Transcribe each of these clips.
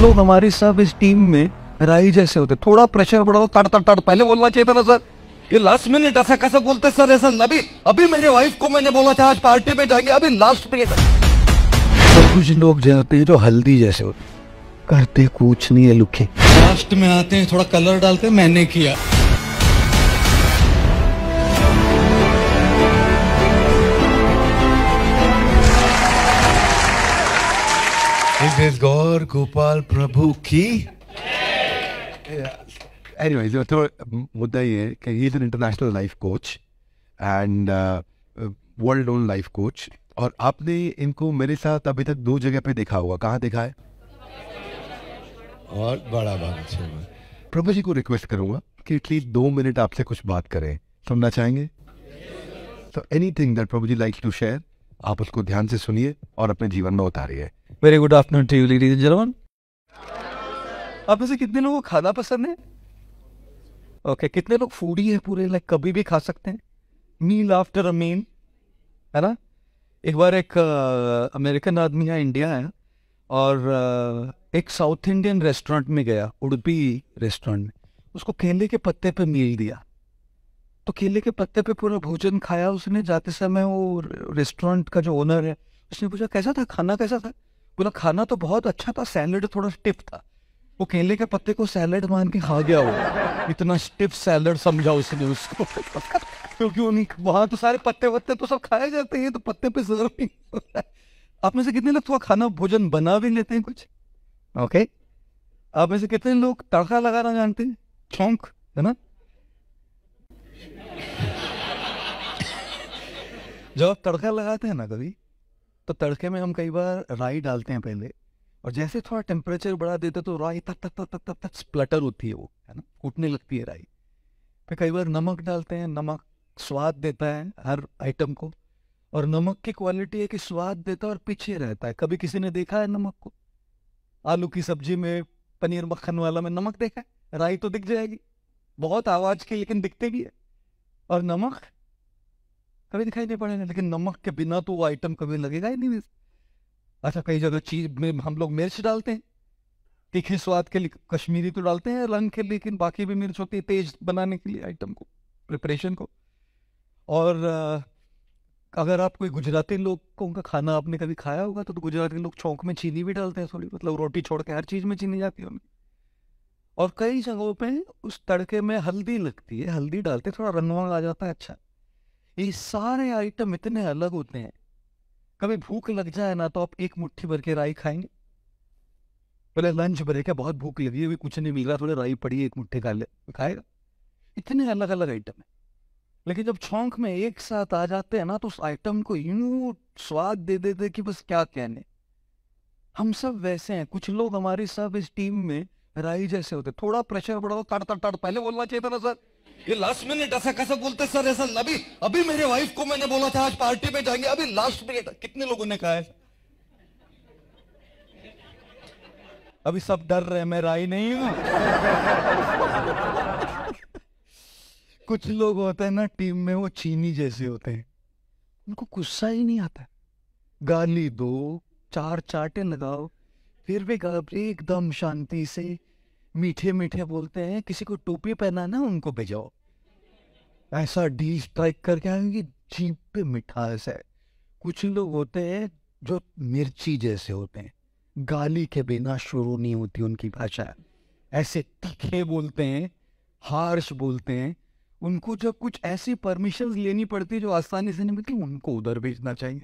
लोग हमारी सब इस टीम में राई जैसे होते थोड़ा प्रेशर पड़ा तो तड़ तड़ तड़ पहले बोलना चाहिए था ना सर ये लास्ट मिनट ऐसा कैसे बोलते सर ऐसा नबी अभी मेरे वाइफ को मैंने बोला था आज पार्टी में जाएंगे अभी लास्ट मिनट तो कुछ लोग जाते हैं जो हल्दी जैसे होते करते कुछ नहीं है लुखे लास्ट में आते हैं थोड़ा कलर डालते मैंने किया This गौर गोपाल प्रभु की anyway, so, तो मुद्दा ये है कि he is an international life coach and world own life coach और आपने इनको मेरे साथ अभी तक दो जगह पे देखा होगा कहाँ देखा है और बड़ा बात अच्छा प्रभु जी को रिक्वेस्ट करूँगा कि एटलीस्ट दो मिनट आपसे कुछ बात करें सुनना चाहेंगे तो anything that Prabhu ji like to share आप उसको ध्यान से सुनिए और अपने जीवन में उतारिए very good afternoon to you ladies and gentleman आप में से कितने लोगों को खाना पसंद है ओके okay, कितने लोग फूडी है पूरे लाइक कभी भी खा सकते हैं मील आफ्टर अ मील है ना एक बार एक अमेरिकन uh, आदमी है इंडिया है और uh, एक साउथ इंडियन रेस्टोरेंट में गया उड़पी रेस्टोरेंट में उसको केले के पत्ते पे मील दिया तो केले के पत्ते पे पूरा भोजन खाया उसने जाते समय वो रेस्टोरेंट का जो ओनर है उसने पूछा कैसा था खाना कैसा था बोला खाना तो बहुत अच्छा था सैलड थोड़ा स्टिफ था वो केले के पत्ते को सैलड मान के खा गया वो इतना स्टिफ सैलड समझा उसने उसको क्योंकि उन्हें वहां तो सारे पत्ते वत्ते तो सब खाए जाते हैं तो पत्ते पे जरूर नहीं आप में से कितने लोग थोड़ा खाना भोजन बना भी लेते हैं कुछ ओके okay. आप में से कितने लोग तड़का लगाना जानते हैं चौंक है ना जब आप तड़का लगाते हैं ना कभी तो तड़के में हम कई बार राई डालते हैं पहले और जैसे थोड़ा टेम्परेचर बढ़ा देते तो राई तक तक तक तक तक तक स्प्लटर होती है वो है ना कूटने लगती है राई फिर कई बार नमक डालते हैं नमक स्वाद देता है हर आइटम को और नमक की क्वालिटी है कि स्वाद देता है और पीछे रहता है कभी किसी ने देखा है नमक को आलू की सब्जी में पनीर मक्खन वाला में नमक देखा है राई तो दिख जाएगी बहुत आवाज की लेकिन दिखते भी है और नमक कभी दिखाई नहीं पड़ेगा लेकिन नमक के बिना तो वो आइटम कभी लगेगा ही नहीं अच्छा कई जगह चीज में हम लोग मिर्च डालते हैं तीखे स्वाद के लिए कश्मीरी तो डालते हैं रंग के लेकिन बाकी भी मिर्च होती है तेज बनाने के लिए आइटम को प्रिपरेशन को और अगर आप कोई गुजराती लोगों का खाना आपने कभी खाया होगा तो, तो गुजराती लोग चौंक में चीनी भी डालते हैं थोड़ी मतलब रोटी छोड़ के हर चीज़ में चीनी जाती है उनकी और कई जगहों पे उस तड़के में हल्दी लगती है हल्दी डालते थोड़ा रंग वंग आ जाता है अच्छा ये सारे आइटम इतने अलग होते हैं कभी भूख लग जाए ना तो आप एक मुट्ठी भर के राई खाएंगे पहले लंच ब्रेक है बहुत भूख लगी है कुछ नहीं मिल रहा थोड़ी राई पड़ी एक मुट्ठी खा ले खाएगा इतने अलग अलग आइटम है लेकिन जब छोंक में एक साथ आ जाते हैं ना तो उस आइटम को यूं स्वाद दे देते दे कि बस क्या कहने हम सब वैसे हैं कुछ लोग हमारे सब इस टीम में राई जैसे होते थोड़ा प्रेशर पड़ा तड़ तड़ तड़ पहले बोलना चाहिए था ना सर ये लास्ट मिनट ऐसा कैसा बोलते सर ऐसा अभी अभी मेरे वाइफ को मैंने बोला था आज पार्टी में जाएंगे अभी लास्ट मिनट कितने लोगों ने कहा है अभी सब डर रहे हैं मैं राई नहीं हूं कुछ लोग होते हैं ना टीम में वो चीनी जैसे होते हैं उनको गुस्सा ही नहीं आता गाली दो चार चाटे लगाओ फिर भी एकदम शांति से मीठे मीठे बोलते हैं किसी को टोपी पहनाना उनको भेजाओ ऐसा डी स्ट्राइक करके आएंगे जीप पे मिठास है कुछ लोग होते हैं जो मिर्ची जैसे होते हैं गाली के बिना शुरू नहीं होती उनकी भाषा ऐसे तीखे बोलते हैं हार्श बोलते हैं उनको जब कुछ ऐसी परमिशन लेनी पड़ती है जो आसानी से नहीं मिलती उनको उधर भेजना चाहिए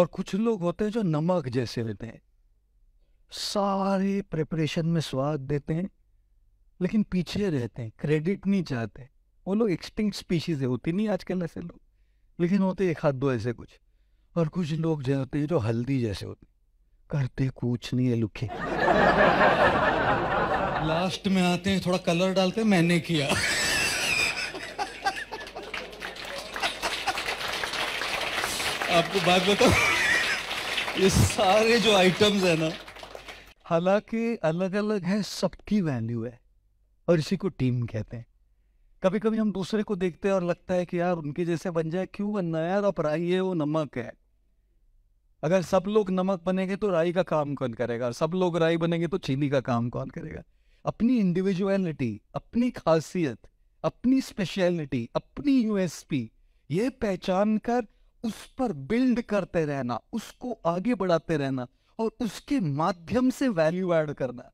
और कुछ लोग होते हैं जो नमक जैसे होते हैं सारे प्रिपरेशन में स्वाद देते हैं लेकिन पीछे रहते हैं क्रेडिट नहीं चाहते वो लोग एक्सटिंक्ट स्पीशीज है होती नहीं आजकल ऐसे लोग लेकिन होते एक हाथ दो ऐसे कुछ और कुछ लोग जो होते हैं जो हल्दी जैसे होते करते कुछ नहीं है लुखे लास्ट में आते हैं थोड़ा कलर डालते हैं मैंने किया आपको बात बताओ ये सारे जो आइटम्स है ना हालांकि अलग अलग है सबकी वैल्यू है और इसी को टीम कहते हैं कभी कभी हम दूसरे को देखते हैं और लगता है कि यार उनके जैसे बन जाए क्यों बनना यार आप राई है वो नमक है अगर सब लोग नमक बनेंगे तो राई का काम कौन करेगा सब लोग राई बनेंगे तो चीनी का काम कौन करेगा अपनी इंडिविजुअलिटी अपनी खासियत अपनी स्पेशलिटी अपनी यूएसपी ये पहचान कर उस पर बिल्ड करते रहना उसको आगे बढ़ाते रहना और उसके माध्यम से वैल्यू ऐड करना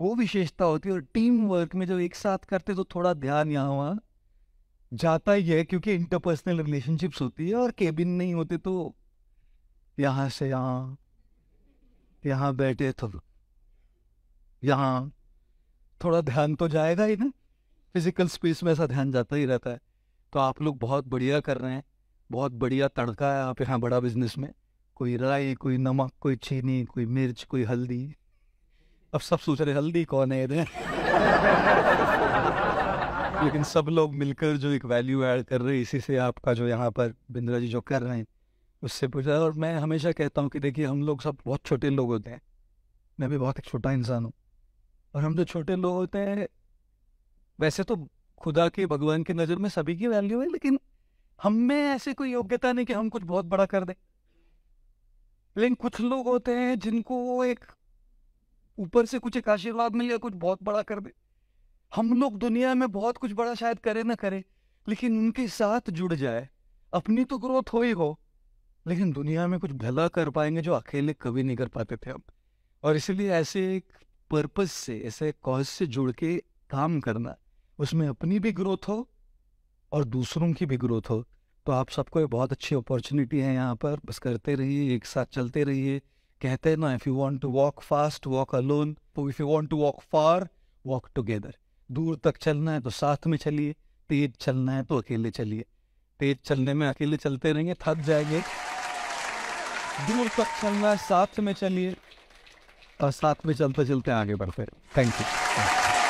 वो विशेषता होती है और टीम वर्क में जब एक साथ करते तो थोड़ा ध्यान यहाँ वहाँ जाता ही है क्योंकि इंटरपर्सनल रिलेशनशिप्स होती है और केबिन नहीं होते तो यहाँ से यहाँ यहाँ बैठे तो यहाँ थोड़ा ध्यान तो जाएगा ही ना फिजिकल स्पेस में ऐसा ध्यान जाता ही रहता है तो आप लोग बहुत बढ़िया कर रहे हैं बहुत बढ़िया तड़का है आप यहाँ बड़ा बिजनेस में कोई राई कोई नमक कोई चीनी कोई मिर्च कोई हल्दी अब सब सोच रहे हल्दी कौन है इधर लेकिन सब लोग मिलकर जो एक वैल्यू ऐड कर रहे हैं इसी से आपका जो यहाँ पर बिंद्रा जी जो कर रहे हैं उससे पूछ पूछा और मैं हमेशा कहता हूँ कि देखिए हम लोग सब बहुत छोटे लोग होते हैं मैं भी बहुत एक छोटा इंसान हूँ और हम जो छोटे लोग होते हैं वैसे तो खुदा के भगवान की नज़र में सभी की वैल्यू है लेकिन हम में ऐसे कोई योग्यता नहीं कि हम कुछ बहुत बड़ा कर दें लेकिन कुछ लोग होते हैं जिनको एक ऊपर से कुछ एक आशीर्वाद मिल गया कुछ बहुत बड़ा कर दे हम लोग दुनिया में बहुत कुछ बड़ा शायद करे ना करे लेकिन उनके साथ जुड़ जाए अपनी तो ग्रोथ हो ही हो लेकिन दुनिया में कुछ भला कर पाएंगे जो अकेले कभी नहीं कर पाते थे हम और इसलिए ऐसे एक पर्पज से ऐसे कॉज से जुड़ के काम करना उसमें अपनी भी ग्रोथ हो और दूसरों की भी ग्रोथ हो तो आप सबको बहुत अच्छी अपॉर्चुनिटी है यहाँ पर बस करते रहिए एक साथ चलते रहिए कहते हैं ना if you want to walk fast walk alone तो if you want to walk far walk together दूर तक चलना है तो साथ में चलिए तेज चलना है तो अकेले चलिए तेज चलने में अकेले चलते रहेंगे थक जाएंगे दूर तक चलना है साथ में चलिए और साथ में चलते चलते आगे बढ़ते थैंक यू